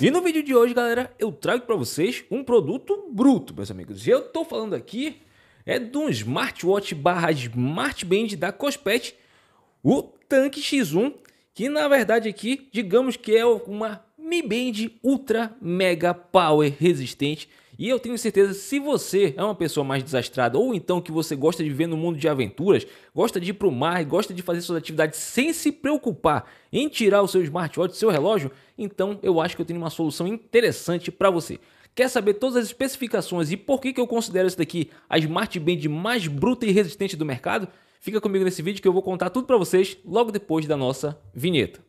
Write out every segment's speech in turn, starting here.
E no vídeo de hoje, galera, eu trago para vocês um produto bruto, meus amigos. Eu estou falando aqui é de um smartwatch barra smartband da Cospet, o Tank X1, que na verdade aqui, digamos que é uma Mi Band Ultra Mega Power Resistente, e eu tenho certeza, se você é uma pessoa mais desastrada, ou então que você gosta de viver no mundo de aventuras, gosta de ir para o mar, gosta de fazer suas atividades sem se preocupar em tirar o seu smartwatch, o seu relógio, então eu acho que eu tenho uma solução interessante para você. Quer saber todas as especificações e por que, que eu considero essa daqui a Smart Band mais bruta e resistente do mercado? Fica comigo nesse vídeo que eu vou contar tudo para vocês logo depois da nossa vinheta.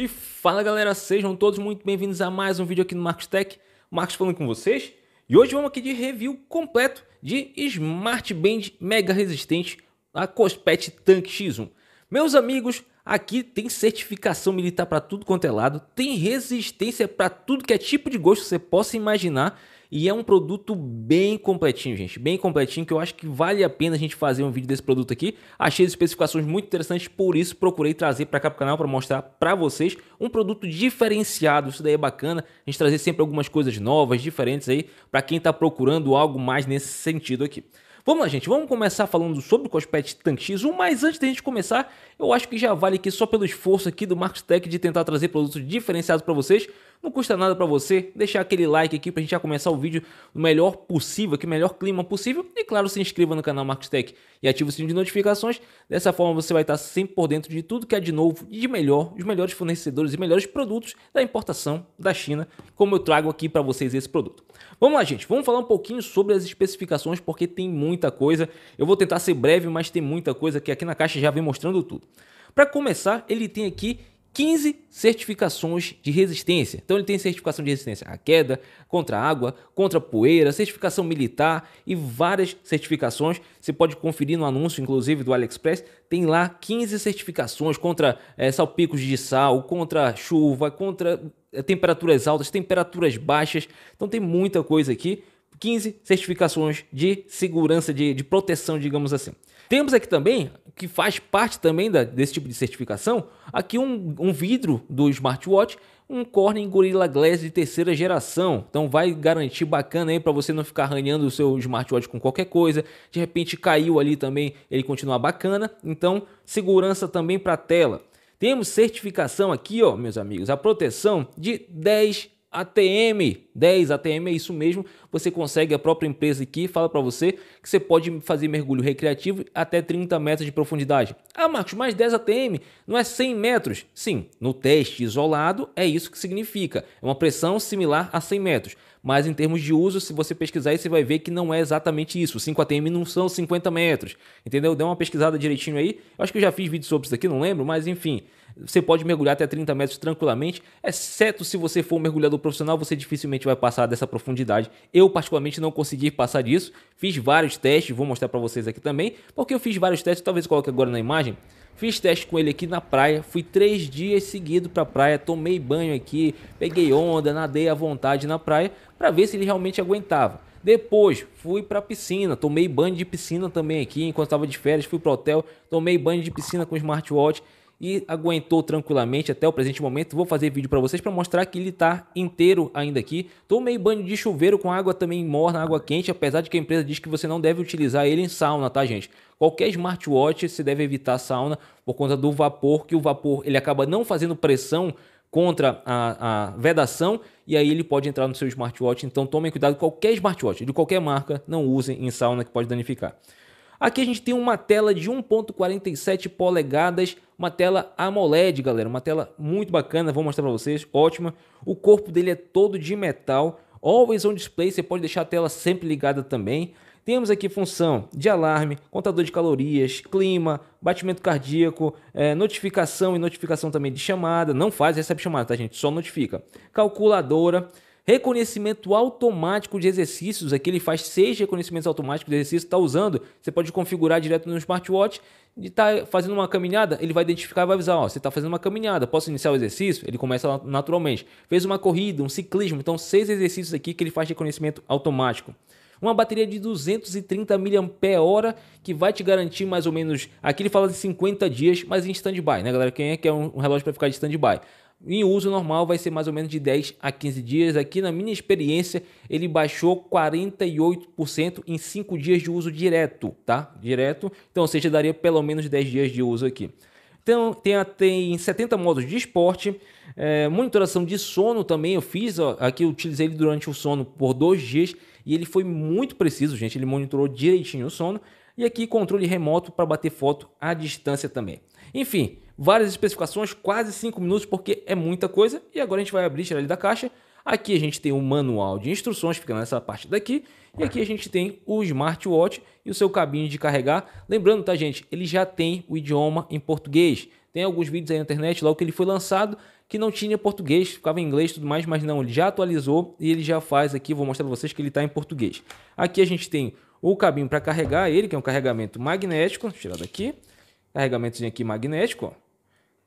E fala galera, sejam todos muito bem-vindos a mais um vídeo aqui no Marcos Tech. Marcos falando com vocês. E hoje vamos aqui de review completo de Smart Band Mega Resistente, a Cospet Tank X1. Meus amigos, Aqui tem certificação militar para tudo quanto é lado, tem resistência para tudo que é tipo de gosto que você possa imaginar. E é um produto bem completinho, gente. Bem completinho, que eu acho que vale a pena a gente fazer um vídeo desse produto aqui. Achei as especificações muito interessantes, por isso procurei trazer para cá para o canal para mostrar para vocês um produto diferenciado. Isso daí é bacana. A gente trazer sempre algumas coisas novas, diferentes aí, para quem está procurando algo mais nesse sentido aqui. Vamos lá, gente, vamos começar falando sobre o Cospet Tank X1, mas antes da gente começar, eu acho que já vale aqui só pelo esforço aqui do Marcos Tech de tentar trazer produtos diferenciados para vocês. Não custa nada para você deixar aquele like aqui para a gente já começar o vídeo no melhor possível, que melhor clima possível. E claro, se inscreva no canal Marcos Tech e ative o sininho de notificações. Dessa forma você vai estar sempre por dentro de tudo que é de novo e de melhor, os melhores fornecedores e melhores produtos da importação da China, como eu trago aqui para vocês esse produto. Vamos lá, gente, vamos falar um pouquinho sobre as especificações porque tem muita coisa. Eu vou tentar ser breve, mas tem muita coisa que aqui na caixa já vem mostrando tudo. Para começar, ele tem aqui 15 certificações de resistência. Então ele tem certificação de resistência à queda, contra água, contra poeira, certificação militar e várias certificações. Você pode conferir no anúncio, inclusive, do AliExpress. Tem lá 15 certificações contra é, salpicos de sal, contra chuva, contra eh, temperaturas altas, temperaturas baixas. Então tem muita coisa aqui. 15 certificações de segurança, de, de proteção, digamos assim. Temos aqui também, que faz parte também da, desse tipo de certificação, aqui um, um vidro do smartwatch, um Corning Gorilla Glass de terceira geração. Então vai garantir bacana aí para você não ficar arranhando o seu smartwatch com qualquer coisa. De repente caiu ali também, ele continua bacana. Então, segurança também para a tela. Temos certificação aqui, ó, meus amigos, a proteção de 10 ATM 10, ATM é isso mesmo. Você consegue a própria empresa aqui fala para você que você pode fazer mergulho recreativo até 30 metros de profundidade. Ah, Marcos, mais 10 ATM não é 100 metros? Sim, no teste isolado é isso que significa. É uma pressão similar a 100 metros. Mas em termos de uso, se você pesquisar, você vai ver que não é exatamente isso. 5 ATM não são 50 metros, entendeu? Dê uma pesquisada direitinho aí. Eu acho que eu já fiz vídeo sobre isso aqui, não lembro, mas enfim. Você pode mergulhar até 30 metros tranquilamente, exceto se você for um mergulhador profissional, você dificilmente vai passar dessa profundidade. Eu, particularmente, não consegui passar disso. Fiz vários testes, vou mostrar para vocês aqui também, porque eu fiz vários testes, talvez coloque agora na imagem. Fiz teste com ele aqui na praia, fui três dias seguido para a praia, tomei banho aqui, peguei onda, nadei à vontade na praia para ver se ele realmente aguentava. Depois fui para a piscina, tomei banho de piscina também aqui enquanto estava de férias, fui para o hotel, tomei banho de piscina com smartwatch e aguentou tranquilamente até o presente momento. Vou fazer vídeo para vocês para mostrar que ele está inteiro ainda aqui. Tomei banho de chuveiro com água também morna, água quente, apesar de que a empresa diz que você não deve utilizar ele em sauna, tá, gente? Qualquer smartwatch você deve evitar sauna por conta do vapor, que o vapor ele acaba não fazendo pressão contra a, a, vedação e aí ele pode entrar no seu smartwatch. Então tomem cuidado, qualquer smartwatch de qualquer marca, não usem em sauna que pode danificar. Aqui a gente tem uma tela de 1.47 polegadas, uma tela AMOLED, galera, uma tela muito bacana, vou mostrar para vocês, ótima. O corpo dele é todo de metal, always on display, você pode deixar a tela sempre ligada também. Temos aqui função de alarme, contador de calorias, clima, batimento cardíaco, é, notificação e notificação também de chamada. Não faz recebe chamada, tá, gente? Só notifica. Calculadora. Reconhecimento automático de exercícios, aqui ele faz seis reconhecimentos automáticos de exercícios, está usando, você pode configurar direto no smartwatch, está fazendo uma caminhada, ele vai identificar e vai avisar, ó, você está fazendo uma caminhada, posso iniciar o exercício? Ele começa naturalmente. Fez uma corrida, um ciclismo, então seis exercícios aqui que ele faz reconhecimento automático. Uma bateria de 230 mAh que vai te garantir mais ou menos. Aqui ele fala de 50 dias, mas em stand-by, né, galera? Quem é que é um relógio para ficar de stand-by? Em uso normal vai ser mais ou menos de 10 a 15 dias. Aqui na minha experiência, ele baixou 48% em 5 dias de uso direto, tá? Direto. Então, ou seja, daria pelo menos 10 dias de uso aqui. Então, tem, tem 70 modos de esporte, é, monitoração de sono também eu fiz, ó, aqui eu utilizei ele durante o sono por dois dias e ele foi muito preciso, gente, ele monitorou direitinho o sono. E aqui controle remoto para bater foto à distância também. Enfim, várias especificações, quase 5 minutos, porque é muita coisa. E agora a gente vai abrir, tirar ele da caixa. Aqui a gente tem o manual de instruções, fica nessa parte daqui. E aqui a gente tem o smartwatch e o seu cabinho de carregar. Lembrando, tá, gente? Ele já tem o idioma em português. Tem alguns vídeos aí na internet, logo que ele foi lançado, que não tinha português, ficava em inglês e tudo mais, mas não, ele já atualizou e ele já faz aqui. Vou mostrar para vocês que ele está em português. Aqui a gente tem o cabinho para carregar ele, que é um carregamento magnético. Vou tirar daqui. Carregamentozinho aqui magnético, ó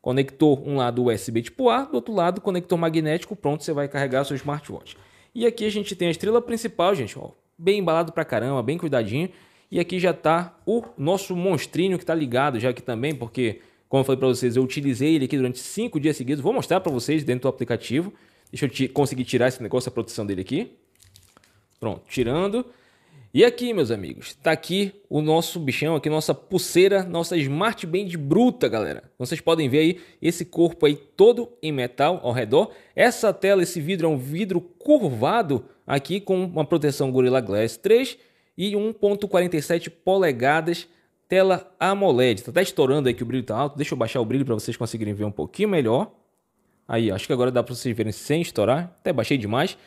Conector, um lado USB tipo A, do outro lado conector magnético, pronto, você vai carregar seu smartwatch. E aqui a gente tem a estrela principal, gente, ó, bem embalado pra caramba, bem cuidadinho. E aqui já tá o nosso monstrinho que tá ligado já aqui também, porque, como eu falei para vocês, eu utilizei ele aqui durante 5 dias seguidos. Vou mostrar para vocês dentro do aplicativo. Deixa eu conseguir tirar esse negócio, a proteção dele aqui. Pronto, tirando. E aqui, meus amigos, tá aqui o nosso bichão, aqui nossa pulseira, nossa Smart Band bruta, galera. Vocês podem ver aí esse corpo aí todo em metal ao redor. Essa tela, esse vidro é um vidro curvado aqui com uma proteção Gorilla Glass 3 e 1.47 polegadas tela AMOLED. Tá até estourando aí que o brilho tá alto. Deixa eu baixar o brilho para vocês conseguirem ver um pouquinho melhor. Aí, acho que agora dá para vocês verem sem estourar. Até baixei demais,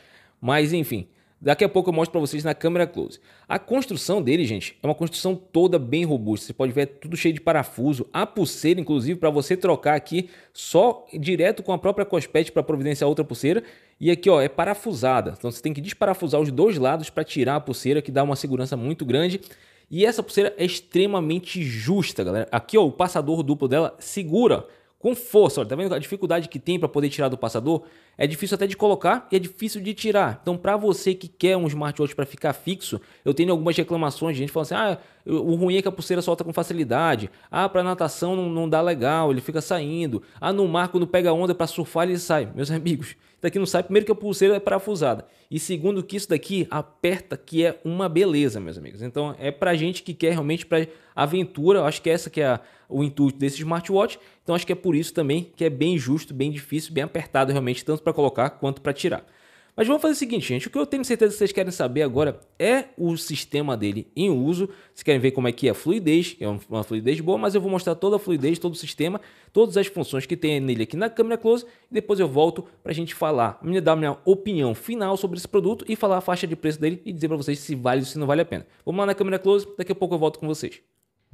mas enfim, Daqui a pouco eu mostro para vocês na câmera close. A construção dele, gente, é uma construção toda bem robusta. Você pode ver é tudo cheio de parafuso, a pulseira, inclusive, para você trocar aqui só direto com a própria cospete para providenciar outra pulseira. E aqui, ó, é parafusada. Então você tem que desparafusar os dois lados para tirar a pulseira, que dá uma segurança muito grande. E essa pulseira é extremamente justa, galera. Aqui, ó, o passador duplo dela segura com força. Olha, tá vendo a dificuldade que tem para poder tirar do passador? É difícil até de colocar e é difícil de tirar. Então, para você que quer um smartwatch para ficar fixo, eu tenho algumas reclamações de gente falando assim: ah, o ruim é que a pulseira solta com facilidade. Ah, para natação não, não, dá legal, ele fica saindo. Ah, no mar, quando pega onda para surfar, ele sai. Meus amigos, daqui não sai. Primeiro, que a pulseira é parafusada. E segundo, que isso daqui aperta, que é uma beleza, meus amigos. Então, é para gente que quer realmente para aventura. Eu acho que essa que é a, o intuito desse smartwatch. Então, acho que é por isso também que é bem justo, bem difícil, bem apertado realmente, tanto para colocar quanto para tirar. Mas vamos fazer o seguinte, gente. O que eu tenho certeza que vocês querem saber agora é o sistema dele em uso. Vocês querem ver como é que é a fluidez, é uma fluidez boa, mas eu vou mostrar toda a fluidez, todo o sistema, todas as funções que tem nele aqui na câmera close. E depois eu volto para a gente falar, me dar a minha opinião final sobre esse produto e falar a faixa de preço dele e dizer para vocês se vale ou se não vale a pena. Vamos lá na câmera close, daqui a pouco eu volto com vocês.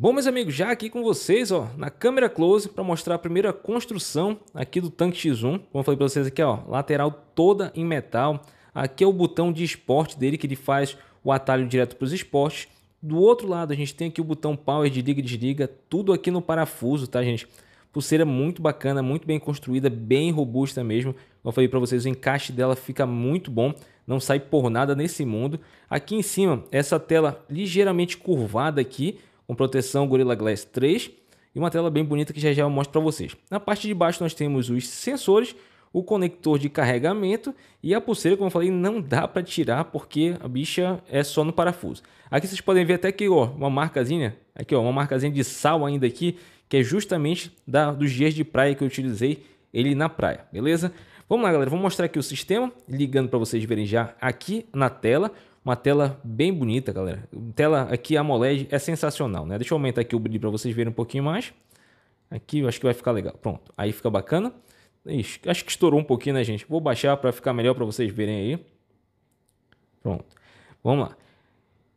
Bom, meus amigos, já aqui com vocês, ó, na câmera close para mostrar a primeira construção aqui do tanque X1. Como eu falei para vocês aqui, ó, lateral toda em metal. Aqui é o botão de esporte dele que ele faz o atalho direto para os esportes. Do outro lado, a gente tem aqui o botão power de liga e desliga, tudo aqui no parafuso, tá, gente? Pulseira muito bacana, muito bem construída, bem robusta mesmo. Como eu falei para vocês, o encaixe dela fica muito bom, não sai por nada nesse mundo. Aqui em cima, essa tela ligeiramente curvada aqui, com proteção Gorilla Glass 3 e uma tela bem bonita que já já eu mostro para vocês. Na parte de baixo nós temos os sensores, o conector de carregamento e a pulseira, como eu falei, não dá para tirar porque a bicha é só no parafuso. Aqui vocês podem ver até que ó, uma marcazinha, aqui ó, uma marcazinha de sal ainda aqui, que é justamente da, dos dias de praia que eu utilizei ele na praia, beleza? Vamos lá, galera, vou mostrar aqui o sistema, ligando para vocês verem já aqui na tela. Uma tela bem bonita, galera. Tela aqui AMOLED é sensacional, né? Deixa eu aumentar aqui o brilho para vocês verem um pouquinho mais. Aqui eu acho que vai ficar legal. Pronto, aí fica bacana. Ixi, acho que estourou um pouquinho, né, gente? Vou baixar para ficar melhor para vocês verem aí. Pronto, vamos lá.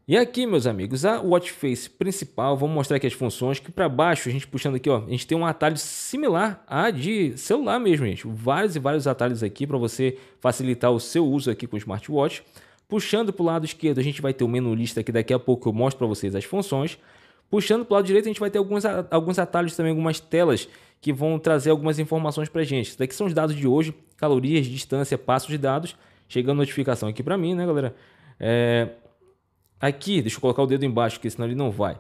E aqui, meus amigos, a watchface principal, vamos mostrar aqui as funções, que para baixo, a gente puxando aqui, ó, a gente tem um atalho similar a de celular mesmo, gente. Vários e vários atalhos aqui para você facilitar o seu uso aqui com o smartwatch. Puxando para o lado esquerdo, a gente vai ter o menu lista que daqui a pouco eu mostro para vocês as funções. Puxando para o lado direito, a gente vai ter alguns, alguns atalhos também, algumas telas que vão trazer algumas informações para a gente. Isso daqui são os dados de hoje, calorias, distância, passos de dados. Chegando notificação aqui para mim, né, galera? É... Aqui, deixa eu colocar o dedo embaixo, porque senão ele não vai.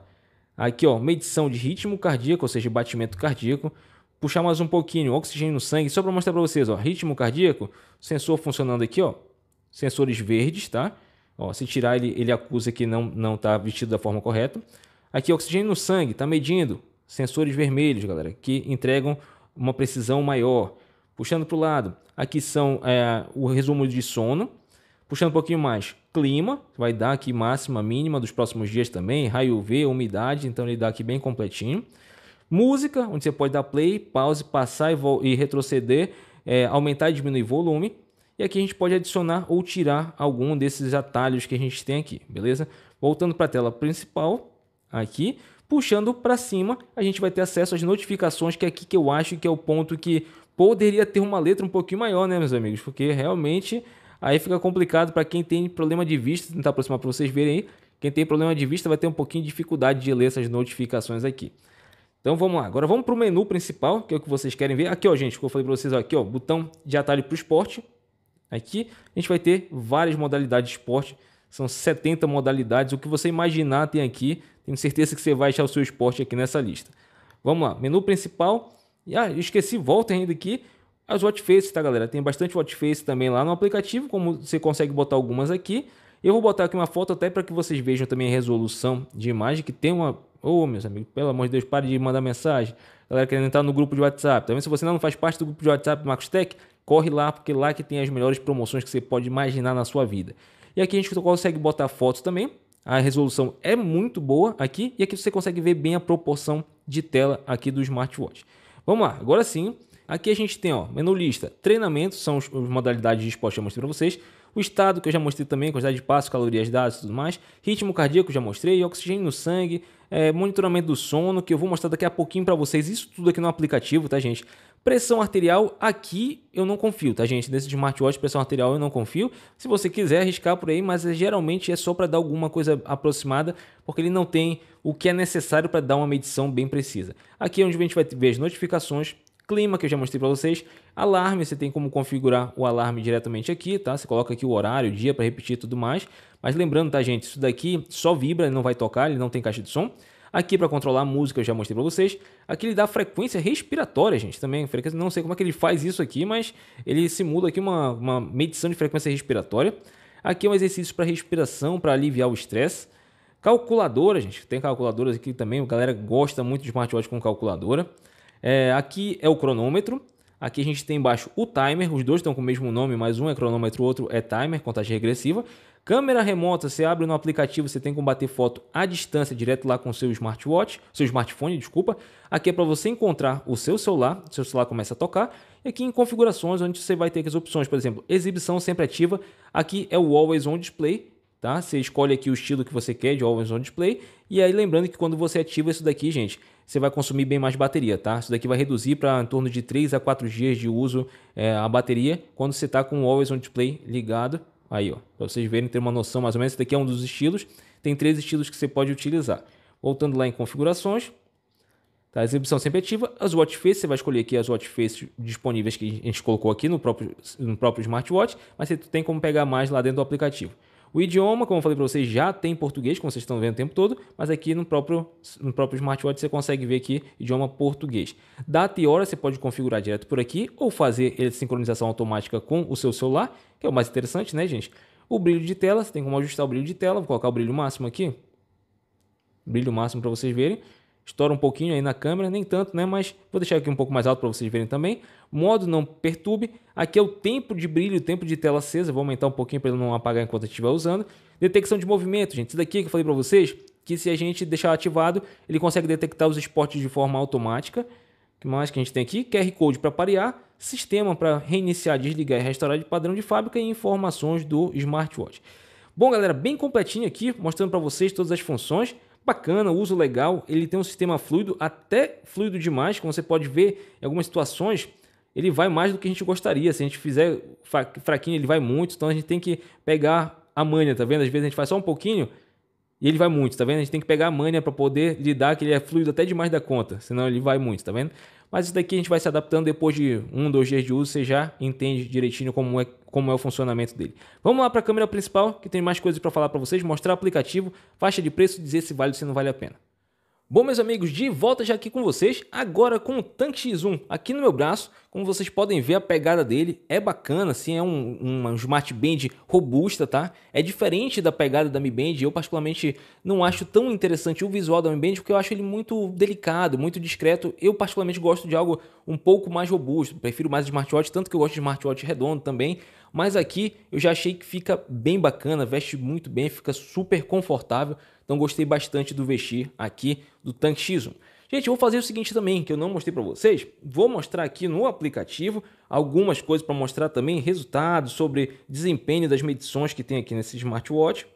Aqui, ó, medição de ritmo cardíaco, ou seja, batimento cardíaco. Puxar mais um pouquinho, oxigênio no sangue, só para mostrar para vocês, ó, ritmo cardíaco, sensor funcionando aqui, ó, sensores verdes, tá? Ó, se tirar, ele, ele acusa que não está vestido da forma correta. Aqui, oxigênio no sangue, está medindo. Sensores vermelhos, galera, que entregam uma precisão maior. Puxando para o lado, aqui são é, o resumo de sono. Puxando um pouquinho mais, clima, vai dar aqui máxima, mínima dos próximos dias também. Raio V, umidade, então ele dá aqui bem completinho. Música, onde você pode dar play, pause, passar e, e retroceder, é, aumentar e diminuir volume aqui a gente pode adicionar ou tirar algum desses atalhos que a gente tem aqui, beleza? Voltando para a tela principal, aqui, puxando para cima, a gente vai ter acesso às notificações, que é aqui que eu acho que é o ponto que poderia ter uma letra um pouquinho maior, né, meus amigos? Porque realmente aí fica complicado para quem tem problema de vista, tentar aproximar para vocês verem aí. Quem tem problema de vista vai ter um pouquinho de dificuldade de ler essas notificações aqui. Então vamos lá, agora vamos para o menu principal, que é o que vocês querem ver. Aqui ó gente, como eu falei para vocês ó, aqui ó, botão de atalho para o esporte, Aqui a gente vai ter várias modalidades de esporte, são 70 modalidades, o que você imaginar tem aqui. Tenho certeza que você vai achar o seu esporte aqui nessa lista. Vamos lá, menu principal. E ah, esqueci, volta ainda aqui. As faces tá galera? Tem bastante watchface também lá no aplicativo, como você consegue botar algumas aqui. Eu vou botar aqui uma foto até para que vocês vejam também a resolução de imagem, que tem uma... Ô, oh, meus amigos, pelo amor de Deus, pare de mandar mensagem. Galera querendo entrar no grupo de WhatsApp. Também tá se você não faz parte do grupo de WhatsApp Marcos Tech, Corre lá, porque lá é que tem as melhores promoções que você pode imaginar na sua vida. E aqui a gente consegue botar fotos também. A resolução é muito boa aqui e aqui você consegue ver bem a proporção de tela aqui do smartwatch. Vamos lá, agora sim. Aqui a gente tem ó, menu lista, treinamento, são as modalidades de esporte que eu mostrei para vocês. O estado, que eu já mostrei também, quantidade de passos, calorias dadas e tudo mais. Ritmo cardíaco, já mostrei. Oxigênio no sangue. É, monitoramento do sono, que eu vou mostrar daqui a pouquinho para vocês. Isso tudo aqui no aplicativo, tá, gente? Pressão arterial, aqui eu não confio, tá, gente? Nesse smartwatch, pressão arterial eu não confio. Se você quiser arriscar por aí, mas geralmente é só para dar alguma coisa aproximada, porque ele não tem o que é necessário para dar uma medição bem precisa. Aqui é onde a gente vai ver as notificações clima que eu já mostrei para vocês, alarme, você tem como configurar o alarme diretamente aqui, tá? Você coloca aqui o horário, o dia para repetir e tudo mais. Mas lembrando, tá, gente, isso daqui só vibra, ele não vai tocar, ele não tem caixa de som. Aqui para controlar a música, eu já mostrei para vocês. Aqui ele dá frequência respiratória, gente, também. Frequência, não sei como é que ele faz isso aqui, mas ele simula aqui uma, uma medição de frequência respiratória. Aqui é um exercício para respiração, para aliviar o estresse. Calculadora, gente, tem calculadoras aqui também, a galera gosta muito de smartwatch com calculadora. É, aqui é o cronômetro. Aqui a gente tem embaixo o timer, os dois estão com o mesmo nome, mas um é cronômetro, o outro é timer, contagem regressiva. Câmera remota, você abre no aplicativo, você tem como bater foto à distância direto lá com seu smartwatch, seu smartphone, desculpa. Aqui é para você encontrar o seu celular, seu celular começa a tocar. E aqui em configurações, onde você vai ter as opções, por exemplo, exibição sempre ativa. Aqui é o Always On Display, tá? Você escolhe aqui o estilo que você quer de Always On Display. E aí lembrando que quando você ativa isso daqui, gente, você vai consumir bem mais bateria, tá? Isso daqui vai reduzir para em torno de 3 a 4 dias de uso é, a bateria quando você está com o Always On Display ligado. Aí, ó, para vocês verem, ter uma noção mais ou menos. Esse daqui é um dos estilos. Tem três estilos que você pode utilizar. Voltando lá em configurações, tá? A exibição sempre ativa. As watch faces, você vai escolher aqui as watch faces disponíveis que a gente colocou aqui no próprio, no próprio smartwatch, mas você tem como pegar mais lá dentro do aplicativo. O idioma, como eu falei para vocês, já tem português, como vocês estão vendo o tempo todo, mas aqui no próprio, no próprio smartwatch você consegue ver aqui idioma português. Data e hora você pode configurar direto por aqui ou fazer de sincronização automática com o seu celular, que é o mais interessante, né, gente? O brilho de tela, você tem como ajustar o brilho de tela, vou colocar o brilho máximo aqui. Brilho máximo para vocês verem estoura um pouquinho aí na câmera, nem tanto, né? Mas vou deixar aqui um pouco mais alto para vocês verem também. Modo não perturbe. Aqui é o tempo de brilho, o tempo de tela acesa. Vou aumentar um pouquinho para ele não apagar enquanto estiver usando. Detecção de movimento, gente. Isso daqui que eu falei para vocês, que se a gente deixar ativado, ele consegue detectar os esportes de forma automática. O que mais que a gente tem aqui? QR Code para parear, sistema para reiniciar, desligar e restaurar de padrão de fábrica e informações do smartwatch. Bom, galera, bem completinho aqui, mostrando para vocês todas as funções. Bacana, uso legal, ele tem um sistema fluido, até fluido demais, como você pode ver em algumas situações, ele vai mais do que a gente gostaria. Se a gente fizer fraquinho, ele vai muito, então a gente tem que pegar a manha, tá vendo? Às vezes a gente faz só um pouquinho e ele vai muito, tá vendo? A gente tem que pegar a manha para poder lidar que ele é fluido até demais da conta, senão ele vai muito, tá vendo? Mas isso daqui a gente vai se adaptando depois de um, dois dias de uso, você já entende direitinho como é, como é o funcionamento dele. Vamos lá para a câmera principal, que tem mais coisas para falar para vocês, mostrar o aplicativo, faixa de preço, dizer se vale ou se não vale a pena. Bom, meus amigos, de volta já aqui com vocês, agora com o tanque X1 aqui no meu braço. Como vocês podem ver, a pegada dele é bacana, assim, é um, um Smart Band robusta, tá? É diferente da pegada da Mi Band, eu particularmente não acho tão interessante o visual da Mi Band, porque eu acho ele muito delicado, muito discreto. Eu particularmente gosto de algo um pouco mais robusto, prefiro mais smartwatch, tanto que eu gosto de smartwatch redondo também. Mas aqui eu já achei que fica bem bacana, veste muito bem, fica super confortável. Então gostei bastante do vestir aqui do Tank Shizum. Gente, eu vou fazer o seguinte também, que eu não mostrei para vocês. Vou mostrar aqui no aplicativo algumas coisas para mostrar também resultados sobre desempenho das medições que tem aqui nesse smartwatch.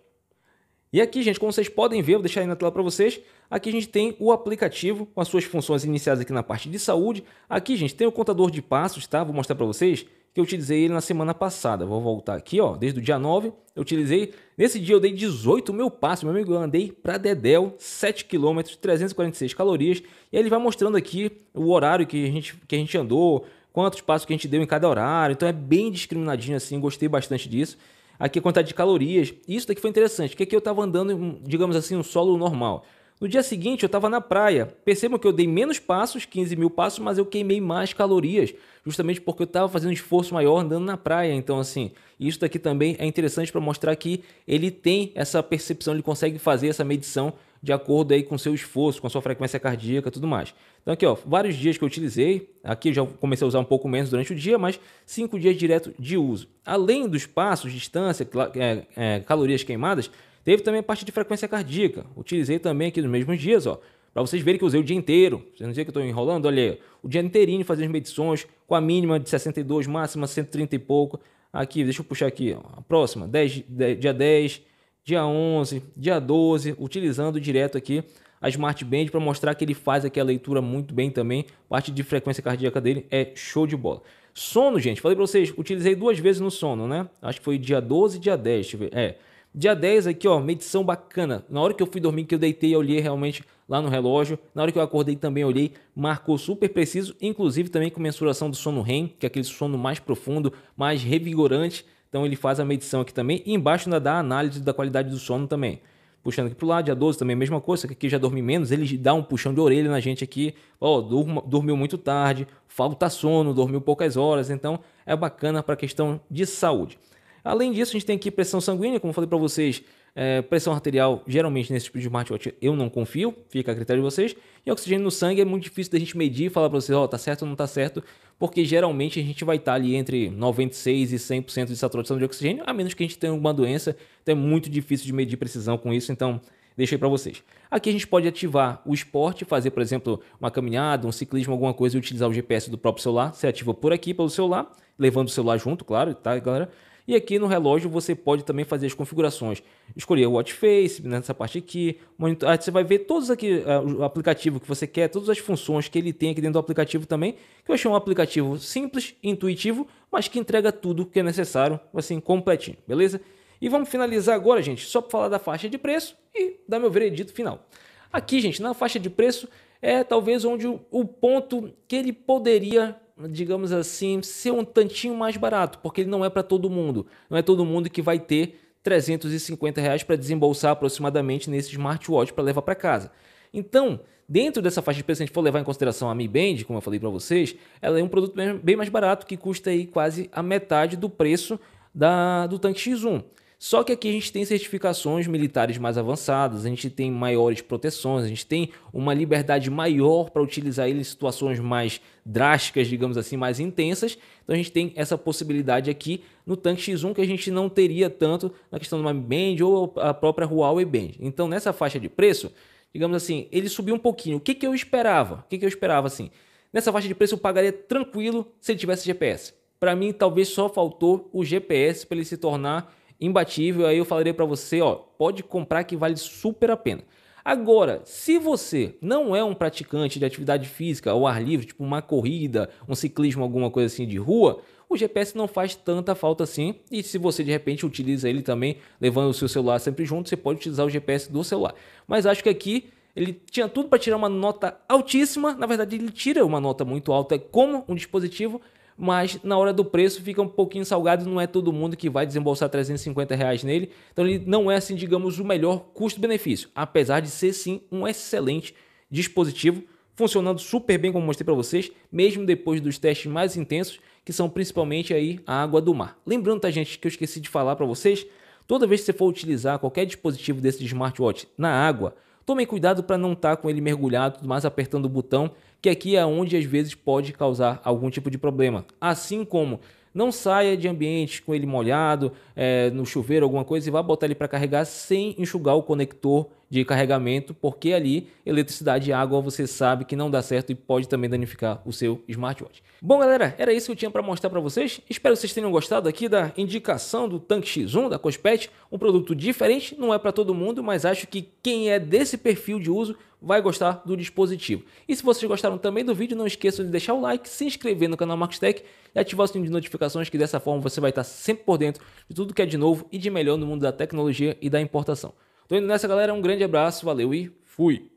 E aqui, gente, como vocês podem ver, vou deixar aí na tela para vocês, aqui a gente tem o aplicativo com as suas funções iniciais aqui na parte de saúde. Aqui, gente, tem o contador de passos, tá? Vou mostrar para vocês que eu utilizei ele na semana passada. Vou voltar aqui, ó, desde o dia 9 eu utilizei. Nesse dia eu dei 18 mil passos, meu amigo, eu andei para Dedéu, 7 km, 346 calorias. E ele vai mostrando aqui o horário que a gente, que a gente andou, quantos passos que a gente deu em cada horário. Então é bem discriminadinho assim, gostei bastante disso. Aqui a quantidade de calorias. Isso daqui foi interessante, porque aqui eu estava andando, digamos assim, um solo normal. No dia seguinte, eu estava na praia. Percebam que eu dei menos passos, 15 mil passos, mas eu queimei mais calorias, justamente porque eu estava fazendo um esforço maior andando na praia. Então, assim, isso daqui também é interessante para mostrar que ele tem essa percepção, ele consegue fazer essa medição de acordo aí com seu esforço, com sua frequência cardíaca, tudo mais. Então aqui, ó, vários dias que eu utilizei, aqui eu já comecei a usar um pouco menos durante o dia, mas cinco dias direto de uso. Além dos passos, distância, é, é, calorias queimadas, Teve também a parte de frequência cardíaca. Utilizei também aqui nos mesmos dias, ó. Para vocês verem que eu usei o dia inteiro. Vocês não dizem que eu estou enrolando? Olha aí. O dia inteirinho fazendo as medições, com a mínima de 62, máxima 130 e pouco. Aqui, deixa eu puxar aqui. Ó. A próxima, 10, 10, dia 10, dia 11, dia 12. Utilizando direto aqui a Smart Band para mostrar que ele faz aqui a leitura muito bem também. Parte de frequência cardíaca dele é show de bola. Sono, gente, falei para vocês, utilizei duas vezes no sono, né? Acho que foi dia 12 e dia 10. É. Dia 10 aqui, ó, medição bacana. Na hora que eu fui dormir, que eu deitei, eu olhei realmente lá no relógio. Na hora que eu acordei também olhei, marcou super preciso, inclusive também com mensuração do sono REM, que é aquele sono mais profundo, mais revigorante. Então ele faz a medição aqui também e embaixo ainda dá a análise da qualidade do sono também. Puxando aqui pro lado, dia 12 também mesma coisa, que aqui já dormi menos, ele dá um puxão de orelha na gente aqui, ó, oh, dormiu muito tarde, falta sono, dormiu poucas horas, então é bacana para questão de saúde. Além disso, a gente tem aqui pressão sanguínea, como falei para vocês, é, pressão arterial, geralmente nesse tipo de smartwatch eu não confio, fica a critério de vocês. E oxigênio no sangue é muito difícil da gente medir e falar para vocês, ó, oh, tá certo ou não tá certo, porque geralmente a gente vai estar tá ali entre 96% e 100% de saturação de oxigênio, a menos que a gente tenha alguma doença, então é muito difícil de medir precisão com isso, então deixei para vocês. Aqui a gente pode ativar o esporte, fazer, por exemplo, uma caminhada, um ciclismo, alguma coisa e utilizar o GPS do próprio celular. Você ativa por aqui pelo celular, levando o celular junto, claro, tá, galera? E aqui no relógio você pode também fazer as configurações, escolher o watch face né, nessa parte aqui, monitor, ah, você vai ver todos aqui ah, o aplicativo que você quer, todas as funções que ele tem aqui dentro do aplicativo também, que eu achei um aplicativo simples, intuitivo, mas que entrega tudo que é necessário, assim, completinho, beleza? E vamos finalizar agora, gente, só para falar da faixa de preço e dar meu veredito final. Aqui, gente, na faixa de preço é talvez onde o ponto que ele poderia digamos assim, ser um tantinho mais barato, porque ele não é para todo mundo. Não é todo mundo que vai ter 350 reais para desembolsar aproximadamente nesse smartwatch para levar para casa. Então, dentro dessa faixa de preço, se a gente for levar em consideração a Mi Band, como eu falei para vocês, ela é um produto bem mais barato, que custa aí quase a metade do preço da, do tanque X1. Só que aqui a gente tem certificações militares mais avançadas, a gente tem maiores proteções, a gente tem uma liberdade maior para utilizar ele em situações mais drásticas, digamos assim, mais intensas. Então a gente tem essa possibilidade aqui no tanque X1 que a gente não teria tanto na questão do Mi ou a própria Huawei Band. Então nessa faixa de preço, digamos assim, ele subiu um pouquinho. O que, que eu esperava? O que, que eu esperava assim? Nessa faixa de preço eu pagaria tranquilo se ele tivesse GPS. Para mim, talvez só faltou o GPS para ele se tornar imbatível. Aí eu falaria para você, ó, pode comprar que vale super a pena. Agora, se você não é um praticante de atividade física ao ar livre, tipo uma corrida, um ciclismo, alguma coisa assim de rua, o GPS não faz tanta falta assim. E se você de repente utiliza ele também, levando o seu celular sempre junto, você pode utilizar o GPS do celular. Mas acho que aqui ele tinha tudo para tirar uma nota altíssima, na verdade ele tira uma nota muito alta como um dispositivo mas na hora do preço fica um pouquinho salgado, não é todo mundo que vai desembolsar 350 reais nele. Então ele não é, assim, digamos, o melhor custo-benefício, apesar de ser sim um excelente dispositivo, funcionando super bem como mostrei para vocês, mesmo depois dos testes mais intensos, que são principalmente aí a água do mar. Lembrando, tá gente, que eu esqueci de falar para vocês, toda vez que você for utilizar qualquer dispositivo desse de smartwatch na água, Tomem cuidado para não estar tá com ele mergulhado, mais apertando o botão que aqui é onde às vezes pode causar algum tipo de problema. Assim como não saia de ambiente com ele molhado, é, no chuveiro, alguma coisa, e vá botar ele para carregar sem enxugar o conector de carregamento, porque ali eletricidade e água você sabe que não dá certo e pode também danificar o seu smartwatch. Bom, galera, era isso que eu tinha para mostrar para vocês. Espero que vocês tenham gostado aqui da indicação do Tank X1 da Cospet, um produto diferente, não é para todo mundo, mas acho que quem é desse perfil de uso vai gostar do dispositivo. E se vocês gostaram também do vídeo, não esqueçam de deixar o like, se inscrever no canal Marcos Tech e ativar o sininho de notificações, que dessa forma você vai estar sempre por dentro de tudo que é de novo e de melhor no mundo da tecnologia e da importação. Tô indo nessa, galera. Um grande abraço, valeu e fui!